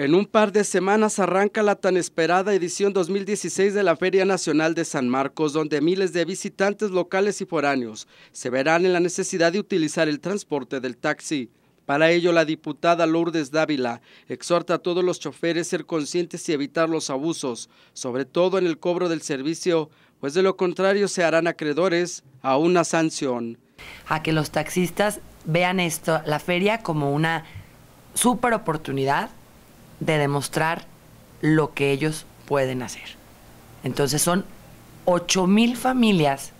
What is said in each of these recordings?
En un par de semanas arranca la tan esperada edición 2016 de la Feria Nacional de San Marcos, donde miles de visitantes locales y foráneos se verán en la necesidad de utilizar el transporte del taxi. Para ello, la diputada Lourdes Dávila exhorta a todos los choferes ser conscientes y evitar los abusos, sobre todo en el cobro del servicio, pues de lo contrario se harán acreedores a una sanción. A que los taxistas vean esto, la feria como una super oportunidad de demostrar lo que ellos pueden hacer. Entonces son 8 mil familias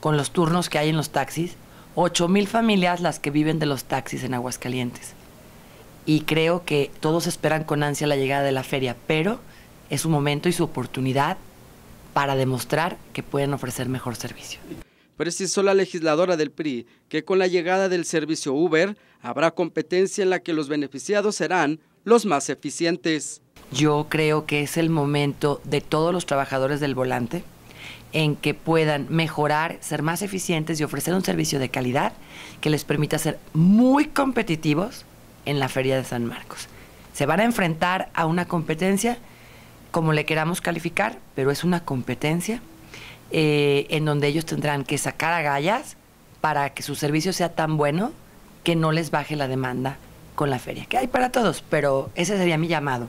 con los turnos que hay en los taxis, 8 mil familias las que viven de los taxis en Aguascalientes. Y creo que todos esperan con ansia la llegada de la feria, pero es su momento y su oportunidad para demostrar que pueden ofrecer mejor servicio. Precisó la legisladora del PRI que con la llegada del servicio Uber habrá competencia en la que los beneficiados serán los más eficientes. Yo creo que es el momento de todos los trabajadores del volante en que puedan mejorar, ser más eficientes y ofrecer un servicio de calidad que les permita ser muy competitivos en la Feria de San Marcos. Se van a enfrentar a una competencia, como le queramos calificar, pero es una competencia eh, en donde ellos tendrán que sacar agallas para que su servicio sea tan bueno que no les baje la demanda con la feria, que hay para todos, pero ese sería mi llamado.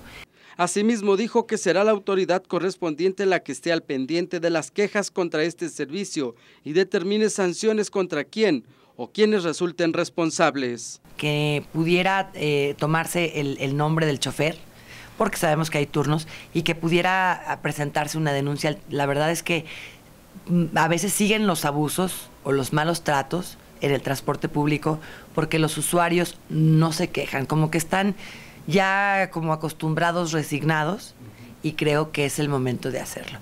Asimismo dijo que será la autoridad correspondiente la que esté al pendiente de las quejas contra este servicio y determine sanciones contra quién o quienes resulten responsables. Que pudiera eh, tomarse el, nombre del chofer, porque sabemos que hay turnos, y que pudiera ah, presentarse una denuncia. La verdad es que mm, a veces siguen los abusos o los malos tratos en el transporte público porque los usuarios no se quejan, como que están ya como acostumbrados, resignados, y creo que es el momento de hacerlo.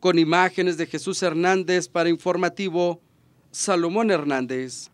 Con imágenes de Jesús Hernández para Informativo, Salomón Hernández.